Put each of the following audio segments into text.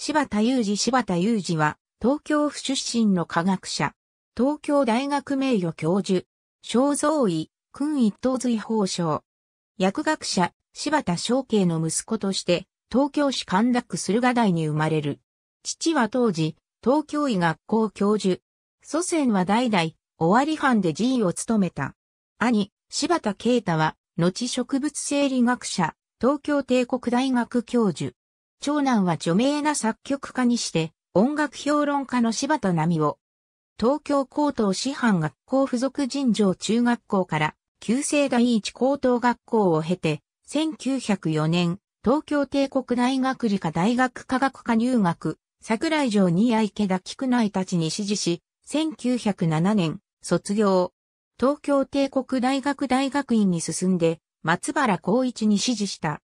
柴田裕二柴田裕二は、東京府出身の科学者。東京大学名誉教授。肖像医、君一等随法賞。薬学者、柴田昌慶の息子として、東京市神楽区駿河台に生まれる。父は当時、東京医学校教授。祖先は代々、尾張藩で寺医を務めた。兄、柴田慶太は、後植物生理学者、東京帝国大学教授。長男は著名な作曲家にして、音楽評論家の柴田奈美を、東京高等師範学校附属尋常中学校から、旧制第一高等学校を経て、1904年、東京帝国大学理科大学科学科入学、桜井城に池田菊内たちに指示し、1907年、卒業。東京帝国大学大学院に進んで、松原光一に指示した。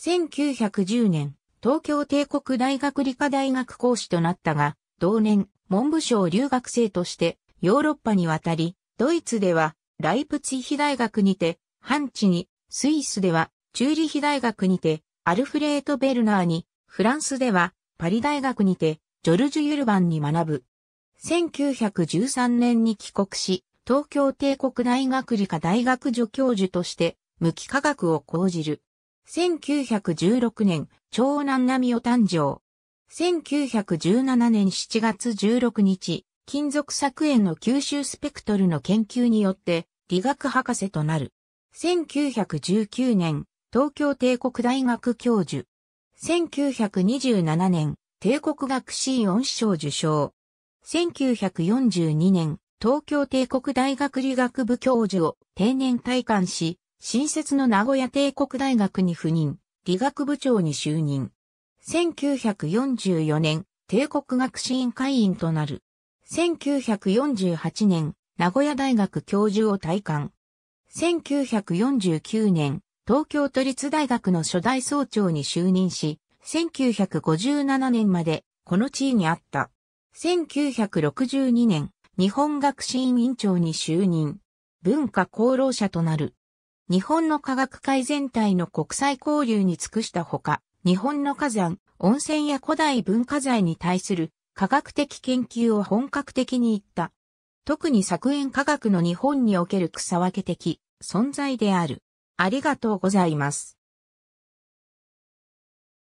1910年、東京帝国大学理科大学講師となったが、同年、文部省留学生としてヨーロッパに渡り、ドイツではライプツィヒ大学にて、ハンチに、スイスではチューリヒ大学にて、アルフレート・ベルナーに、フランスではパリ大学にて、ジョルジュ・ユルバンに学ぶ。1913年に帰国し、東京帝国大学理科大学助教授として、無機化学を講じる。1916年、長男波を誕生。1917年7月16日、金属作炎の吸収スペクトルの研究によって、理学博士となる。1919年、東京帝国大学教授。1927年、帝国学士恩賞受賞。1942年、東京帝国大学理学部教授を定年退官し、新設の名古屋帝国大学に赴任、理学部長に就任。1944年、帝国学士院会員となる。1948年、名古屋大学教授を退官。1949年、東京都立大学の初代総長に就任し、1957年までこの地位にあった。1962年、日本学士院院長に就任。文化功労者となる。日本の科学界全体の国際交流に尽くしたほか、日本の火山、温泉や古代文化財に対する科学的研究を本格的に行った。特に作園科学の日本における草分け的存在である。ありがとうございます。